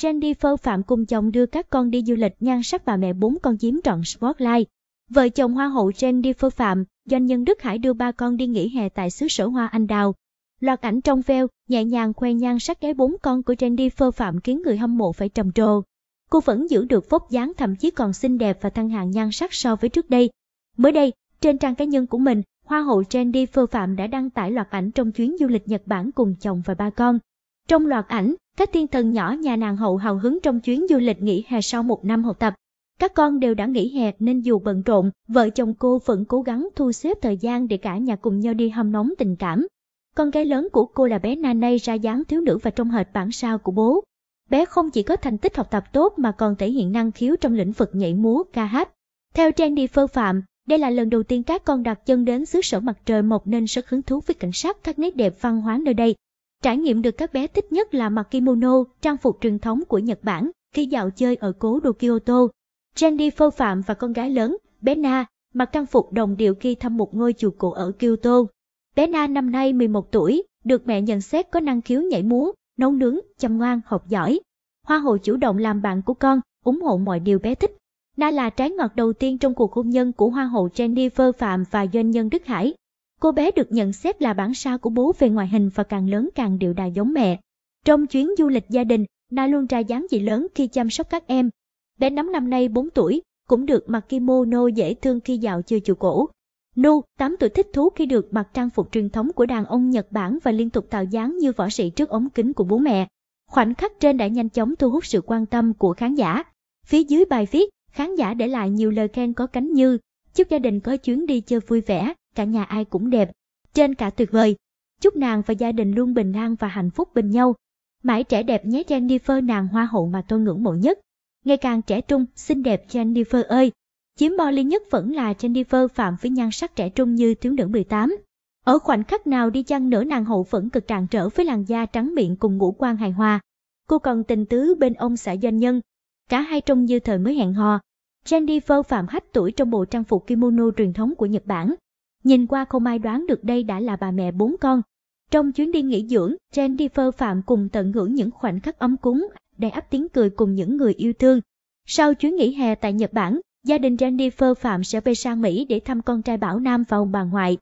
Jennifer Phạm cùng chồng đưa các con đi du lịch nhan sắc và mẹ bốn con chiếm trọn Spotlight. Vợ chồng Hoa hậu Jennifer Phạm, doanh nhân Đức Hải đưa ba con đi nghỉ hè tại xứ sở Hoa Anh Đào. Loạt ảnh trong veo, nhẹ nhàng khoe nhan sắc gái bốn con của Jennifer Phạm khiến người hâm mộ phải trầm trồ. Cô vẫn giữ được vóc dáng thậm chí còn xinh đẹp và thăng hạng nhan sắc so với trước đây. Mới đây, trên trang cá nhân của mình, Hoa hậu Jennifer Phạm đã đăng tải loạt ảnh trong chuyến du lịch Nhật Bản cùng chồng và ba con. Trong loạt ảnh, các thiên thần nhỏ nhà nàng hậu hào hứng trong chuyến du lịch nghỉ hè sau một năm học tập. Các con đều đã nghỉ hè nên dù bận rộn, vợ chồng cô vẫn cố gắng thu xếp thời gian để cả nhà cùng nhau đi hâm nóng tình cảm. Con gái lớn của cô là bé Nanay ra dáng thiếu nữ và trông hệt bản sao của bố. Bé không chỉ có thành tích học tập tốt mà còn thể hiện năng khiếu trong lĩnh vực nhảy múa, ca hát. Theo trang đi phơ phạm, đây là lần đầu tiên các con đặt chân đến xứ sở mặt trời mọc nên rất hứng thú với cảnh sắc các nét đẹp văn hóa nơi đây. Trải nghiệm được các bé thích nhất là mặc kimono, trang phục truyền thống của Nhật Bản, khi dạo chơi ở cố đô Kyoto. Jenny Phô Phạm và con gái lớn, bé Na, mặc trang phục đồng điệu khi thăm một ngôi chùa cổ ở Kyoto. Bé Na năm nay 11 tuổi, được mẹ nhận xét có năng khiếu nhảy múa, nấu nướng, chăm ngoan, học giỏi. Hoa hậu chủ động làm bạn của con, ủng hộ mọi điều bé thích. Na là trái ngọt đầu tiên trong cuộc hôn nhân của Hoa hậu Jennifer Phạm và doanh nhân Đức Hải. Cô bé được nhận xét là bản sao của bố về ngoại hình và càng lớn càng điệu đà giống mẹ. Trong chuyến du lịch gia đình, Na luôn ra dáng dị lớn khi chăm sóc các em. Bé nắm năm nay 4 tuổi, cũng được mặc kimono dễ thương khi dạo chơi chùa cổ. Nu, 8 tuổi thích thú khi được mặc trang phục truyền thống của đàn ông Nhật Bản và liên tục tạo dáng như võ sĩ trước ống kính của bố mẹ. Khoảnh khắc trên đã nhanh chóng thu hút sự quan tâm của khán giả. Phía dưới bài viết, khán giả để lại nhiều lời khen có cánh như chúc gia đình có chuyến đi chơi vui vẻ, cả nhà ai cũng đẹp, trên cả tuyệt vời. Chúc nàng và gia đình luôn bình an và hạnh phúc bên nhau. Mãi trẻ đẹp nhé Jennifer nàng hoa hậu mà tôi ngưỡng mộ nhất. Ngày càng trẻ trung, xinh đẹp Jennifer ơi. Chiếm bo ly nhất vẫn là Jennifer phạm với nhan sắc trẻ trung như thiếu nữ 18. Ở khoảnh khắc nào đi chăng nữa nàng hậu vẫn cực tràn trở với làn da trắng miệng cùng ngũ quan hài hòa. Cô còn tình tứ bên ông xã doanh nhân. Cả hai trông như thời mới hẹn hò. Jennifer phạm hách tuổi trong bộ trang phục kimono truyền thống của Nhật Bản. Nhìn qua không ai đoán được đây đã là bà mẹ bốn con. Trong chuyến đi nghỉ dưỡng, Jennifer phạm cùng tận hưởng những khoảnh khắc ấm cúng, đầy ắp tiếng cười cùng những người yêu thương. Sau chuyến nghỉ hè tại Nhật Bản, gia đình Jennifer Phạm sẽ về sang Mỹ để thăm con trai Bảo Nam và ông bà ngoại.